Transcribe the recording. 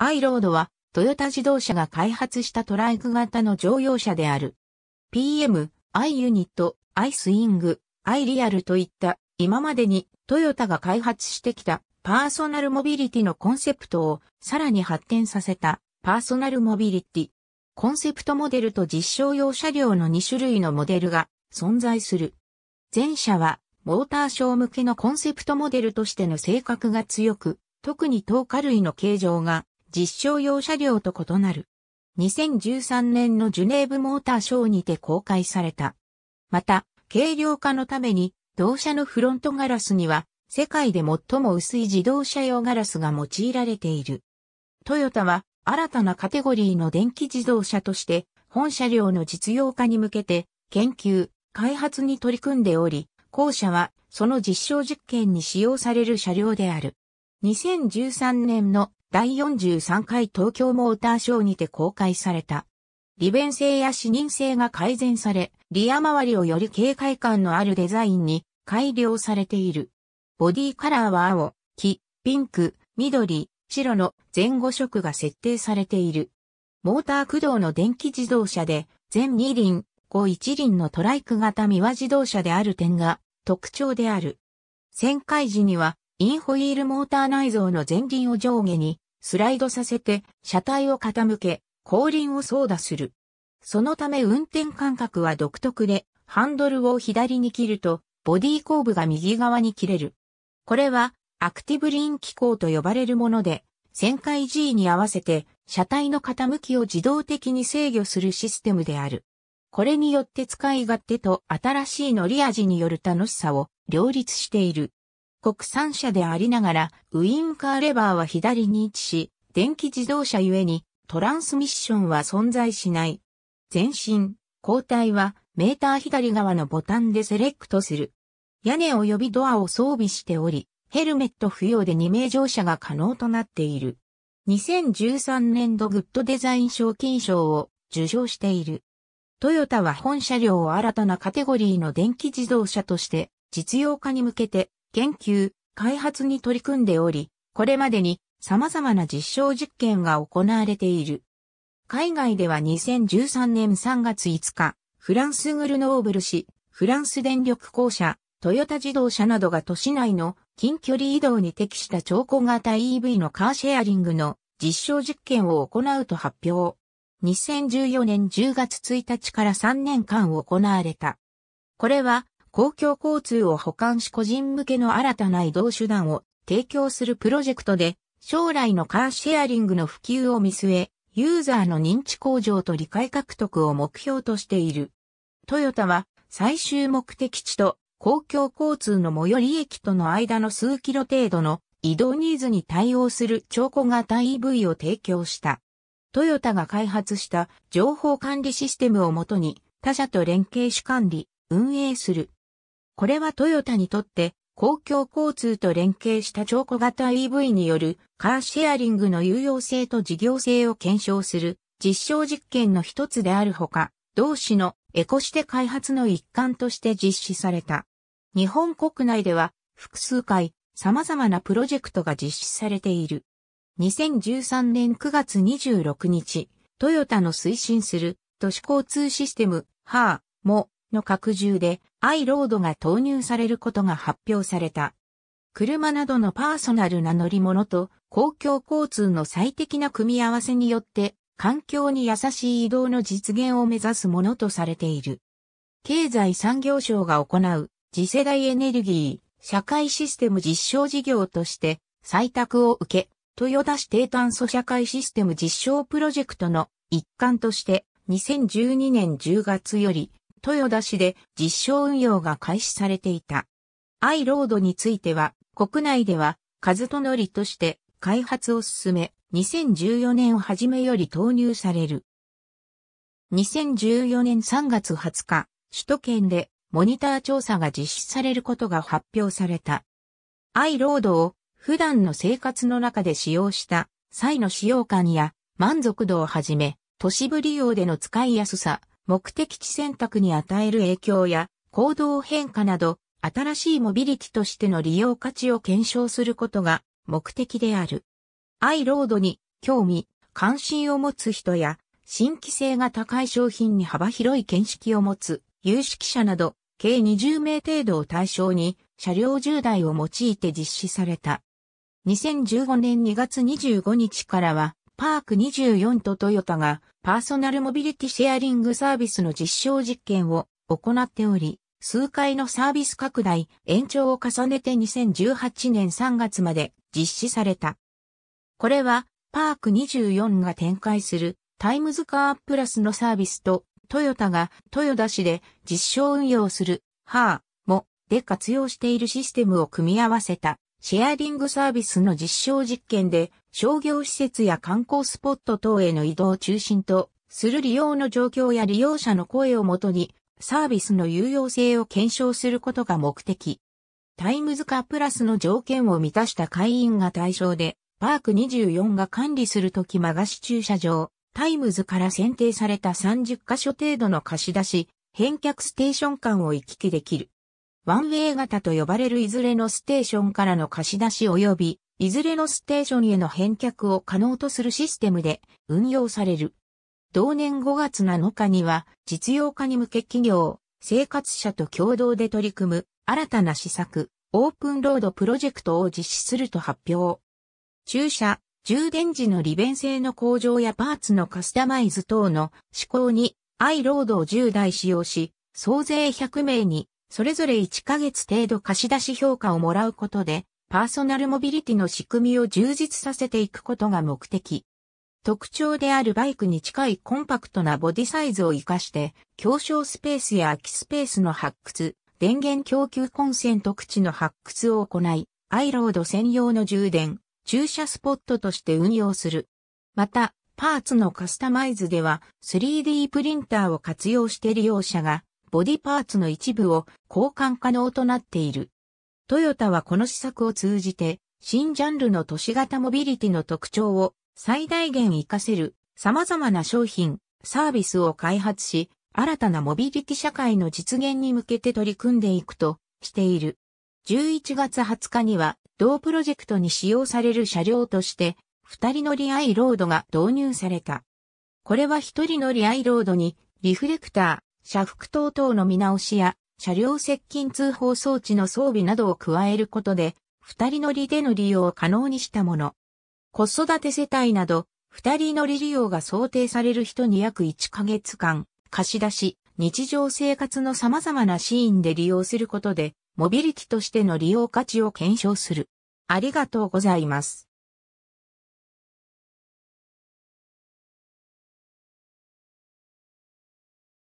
アイロードは、トヨタ自動車が開発したトライク型の乗用車である。PM、i ユニット、i スイング、i リアルといった、今までにトヨタが開発してきたパーソナルモビリティのコンセプトをさらに発展させたパーソナルモビリティ。コンセプトモデルと実証用車両の2種類のモデルが存在する。前者はモーターショー向けのコンセプトモデルとしての性格が強く、特に透過類の形状が実証用車両と異なる。2013年のジュネーブモーターショーにて公開された。また、軽量化のために、同社のフロントガラスには、世界で最も薄い自動車用ガラスが用いられている。トヨタは、新たなカテゴリーの電気自動車として、本車両の実用化に向けて、研究、開発に取り組んでおり、後者は、その実証実験に使用される車両である。2013年の第43回東京モーターショーにて公開された。利便性や視認性が改善され、リア周りをより警戒感のあるデザインに改良されている。ボディカラーは青、黄、ピンク、緑、白の前後色が設定されている。モーター駆動の電気自動車で、全2輪、5、1輪のトライク型三輪自動車である点が特徴である。旋回時にはインホイールモーター内蔵の前輪を上下にスライドさせて車体を傾け後輪を操打する。そのため運転感覚は独特でハンドルを左に切るとボディ後部が右側に切れる。これはアクティブリン機構と呼ばれるもので旋回 G に合わせて車体の傾きを自動的に制御するシステムである。これによって使い勝手と新しい乗り味による楽しさを両立している。国産車でありながら、ウインカーレバーは左に位置し、電気自動車ゆえにトランスミッションは存在しない。前進、後退はメーター左側のボタンでセレクトする。屋根及びドアを装備しており、ヘルメット不要で2名乗車が可能となっている。2013年度グッドデザイン賞金賞を受賞している。トヨタは本車両を新たなカテゴリーの電気自動車として実用化に向けて研究、開発に取り組んでおり、これまでに様々な実証実験が行われている。海外では2013年3月5日、フランスグルノーブル市、フランス電力公社、トヨタ自動車などが都市内の近距離移動に適した超小型 EV のカーシェアリングの実証実験を行うと発表。2014年10月1日から3年間行われた。これは公共交通を補完し個人向けの新たな移動手段を提供するプロジェクトで、将来のカーシェアリングの普及を見据え、ユーザーの認知向上と理解獲得を目標としている。トヨタは最終目的地と公共交通の最寄り駅との間の数キロ程度の移動ニーズに対応する超小型 EV を提供した。トヨタが開発した情報管理システムをもとに他社と連携し管理、運営するこれはトヨタにとって公共交通と連携した超小型 EV によるカーシェアリングの有用性と事業性を検証する実証実験の一つであるほか、同市のエコして開発の一環として実施された。日本国内では複数回様々なプロジェクトが実施されている。2013年9月26日、トヨタの推進する都市交通システム、ハーもの拡充で i ロードが投入されることが発表された。車などのパーソナルな乗り物と公共交通の最適な組み合わせによって環境に優しい移動の実現を目指すものとされている。経済産業省が行う次世代エネルギー社会システム実証事業として採択を受け、豊田市低炭素社会システム実証プロジェクトの一環として2012年10月より豊田市で実証運用が開始されていた。i ロードについては、国内では、カズトノリとして開発を進め、2014年をじめより投入される。2014年3月20日、首都圏でモニター調査が実施されることが発表された。i ロードを普段の生活の中で使用した際の使用感や満足度をはじめ、都市部利用での使いやすさ、目的地選択に与える影響や行動変化など、新しいモビリティとしての利用価値を検証することが目的である。アイロードに興味、関心を持つ人や、新規性が高い商品に幅広い見識を持つ有識者など、計20名程度を対象に、車両10台を用いて実施された。2015年2月25日からは、パーク24とトヨタがパーソナルモビリティシェアリングサービスの実証実験を行っており、数回のサービス拡大、延長を重ねて2018年3月まで実施された。これは、パーク24が展開するタイムズカープラスのサービスと、トヨタが豊田市で実証運用する、ハーも、で活用しているシステムを組み合わせた、シェアリングサービスの実証実験で、商業施設や観光スポット等への移動を中心とする利用の状況や利用者の声をもとにサービスの有用性を検証することが目的。タイムズカプラスの条件を満たした会員が対象で、パーク24が管理するときがし駐車場、タイムズから選定された30カ所程度の貸し出し、返却ステーション間を行き来できる。ワンウェイ型と呼ばれるいずれのステーションからの貸し出し及びいずれのステーションへの返却を可能とするシステムで運用される。同年5月7日には実用化に向け企業、生活者と共同で取り組む新たな施策、オープンロードプロジェクトを実施すると発表。駐車、充電時の利便性の向上やパーツのカスタマイズ等の試行に i ロードを10台使用し、総勢100名にそれぞれ1ヶ月程度貸し出し評価をもらうことでパーソナルモビリティの仕組みを充実させていくことが目的。特徴であるバイクに近いコンパクトなボディサイズを活かして、強小スペースや空きスペースの発掘、電源供給コンセント口の発掘を行い、アイロード専用の充電、駐車スポットとして運用する。また、パーツのカスタマイズでは 3D プリンターを活用して利用者がボディパーツの一部を交換可能となっている。トヨタはこの施策を通じて、新ジャンルの都市型モビリティの特徴を最大限活かせる様々な商品、サービスを開発し、新たなモビリティ社会の実現に向けて取り組んでいくとしている。11月20日には、同プロジェクトに使用される車両として、二人乗りアイロードが導入された。これは一人乗りアイロードに、リフレクター、車幅等々の見直しや、車両接近通報装置の装備などを加えることで、二人乗りでの利用を可能にしたもの。子育て世帯など、二人乗り利用が想定される人に約1ヶ月間、貸し出し、日常生活の様々なシーンで利用することで、モビリティとしての利用価値を検証する。ありがとうございます。